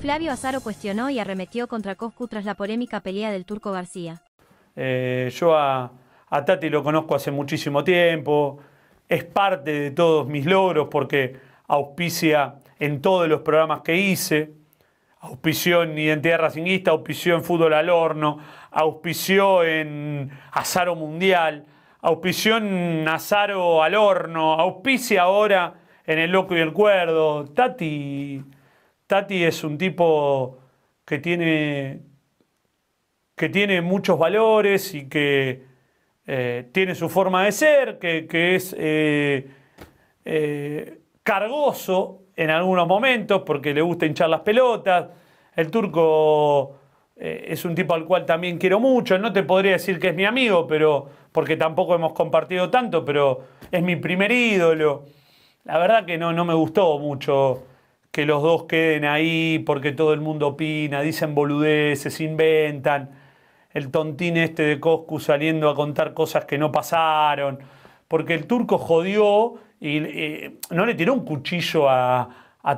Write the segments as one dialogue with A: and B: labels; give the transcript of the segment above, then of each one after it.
A: Flavio Azaro cuestionó y arremetió contra Coscu tras la polémica pelea del turco García.
B: Eh, yo a, Tati lo conozco hace muchísimo tiempo, es parte de todos mis logros porque auspicia en todos los programas que hice, auspició en Identidad Racingista, auspició en Fútbol al Horno, auspició en Azaro Mundial, auspició en Azaro al Horno, auspicia ahora en El Loco y el Cuerdo. Tati Tati es un tipo que tiene, que tiene muchos valores y que eh, tiene su forma de ser, que, es eh, eh, cargoso en algunos momentos porque le gusta hinchar las pelotas. El turco es un tipo al cual también quiero mucho. No te podría decir que es mi amigo, pero porque tampoco hemos compartido tanto, pero es mi primer ídolo. La verdad que no me gustó mucho que los dos queden ahí porque todo el mundo opina, dicen boludeces, inventan. El tontín este de Coscu saliendo a contar cosas que no pasaron. Porque el turco jodió y eh, no le tiró un cuchillo a,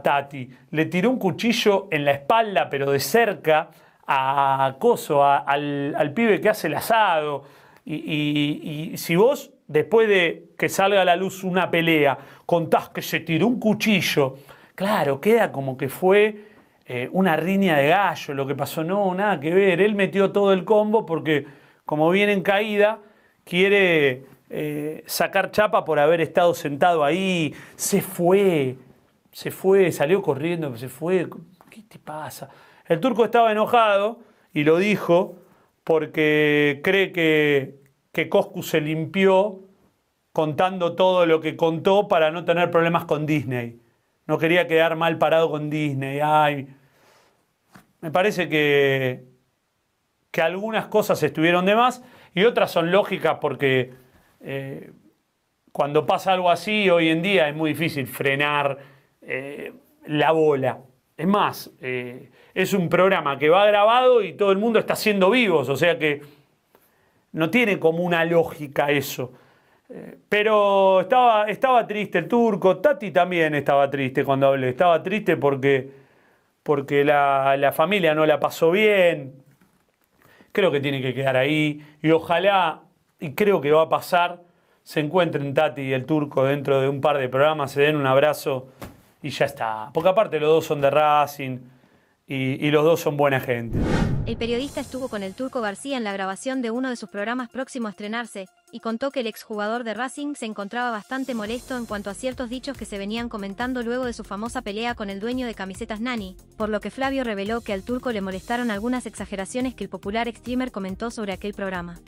B: Tati, le tiró un cuchillo en la espalda, pero de cerca, a Coso, al, pibe que hace el asado. Y, y, si vos, después de que salga a la luz una pelea, contás que se tiró un cuchillo claro, queda como que fue eh, una riña de gallo lo que pasó. No, nada que ver. Él metió todo el combo porque, como viene en caída, quiere eh, sacar chapa por haber estado sentado ahí. Se fue, se fue, salió corriendo, se fue. ¿Qué te pasa? El turco estaba enojado y lo dijo porque cree que, que Coscu se limpió contando todo lo que contó para no tener problemas con Disney. No quería quedar mal parado con Disney. Ay, me parece que, que algunas cosas estuvieron de más y otras son lógicas porque eh, cuando pasa algo así hoy en día es muy difícil frenar eh, la bola. Es más, eh, es un programa que va grabado y todo el mundo está siendo vivos, o sea que no tiene como una lógica eso. Pero estaba, estaba triste el turco, Tati también estaba triste cuando hablé, estaba triste porque, porque la, familia no la pasó bien, creo que tiene que quedar ahí y ojalá, y creo que va a pasar, se encuentren Tati y el turco dentro de un par de programas, se den un abrazo y ya está. Porque aparte los dos son de Racing y los dos son buena gente.
A: El periodista estuvo con el turco García en la grabación de uno de sus programas próximo a estrenarse, y contó que el exjugador de Racing se encontraba bastante molesto en cuanto a ciertos dichos que se venían comentando luego de su famosa pelea con el dueño de camisetas Nani, por lo que Flavio reveló que al turco le molestaron algunas exageraciones que el popular streamer comentó sobre aquel programa.